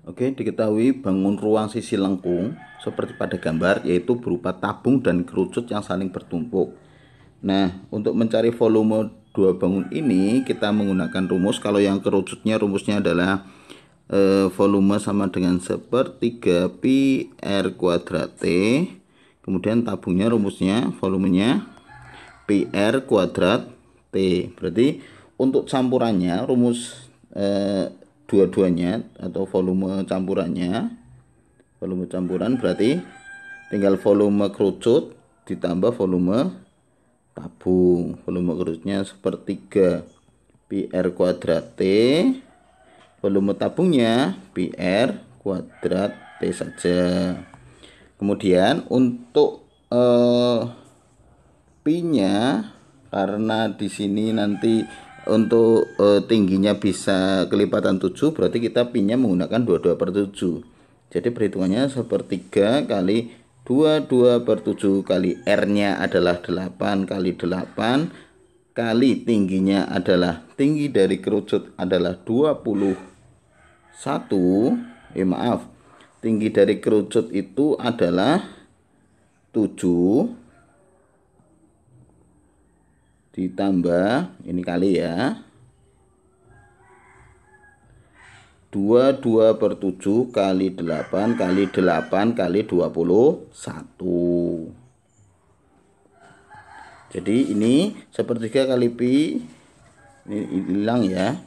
Oke, diketahui bangun ruang sisi lengkung seperti pada gambar yaitu berupa tabung dan kerucut yang saling bertumpuk. Nah, untuk mencari volume dua bangun ini kita menggunakan rumus kalau yang kerucutnya rumusnya adalah eh, volume sama dengan sepertiga pi r kuadrat t. Kemudian tabungnya rumusnya volumenya pi r kuadrat t. Berarti untuk campurannya rumus eh, dua-duanya atau volume campurannya volume campuran berarti tinggal volume kerucut ditambah volume tabung volume kerucutnya sepertiga PR kuadrat T volume tabungnya PR kuadrat T saja kemudian untuk eh, P nya karena di sini nanti untuk e, tingginya bisa kelipatan 7 berarti kita pinnya menggunakan 22 per 7 jadi perhitungannya sepertiga kali 22 per 7 kali R nya adalah 8 kali 8 kali tingginya adalah tinggi dari kerucut adalah 21 eh maaf tinggi dari kerucut itu adalah 7 ditambah ini kali ya 22 per 7 kali 8 kali 8 kali 21 jadi ini sepertiga kali pi ini hilang ya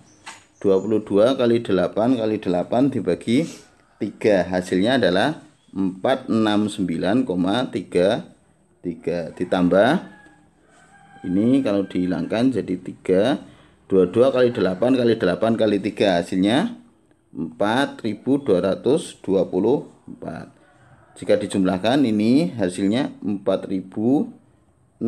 22 kali 8 kali 8 dibagi 3 hasilnya adalah 469,33 ditambah ini kalau dihilangkan jadi 3 22 kali 8 kali 8 kali 3 hasilnya 4224 jika dijumlahkan ini hasilnya 4693,33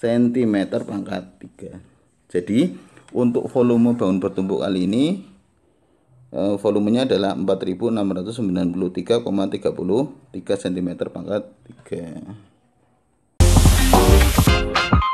cm pangkat 3 jadi untuk volume bangun bertumpuk kali ini Eh, volumenya adalah 4693,33 cm pangkat 3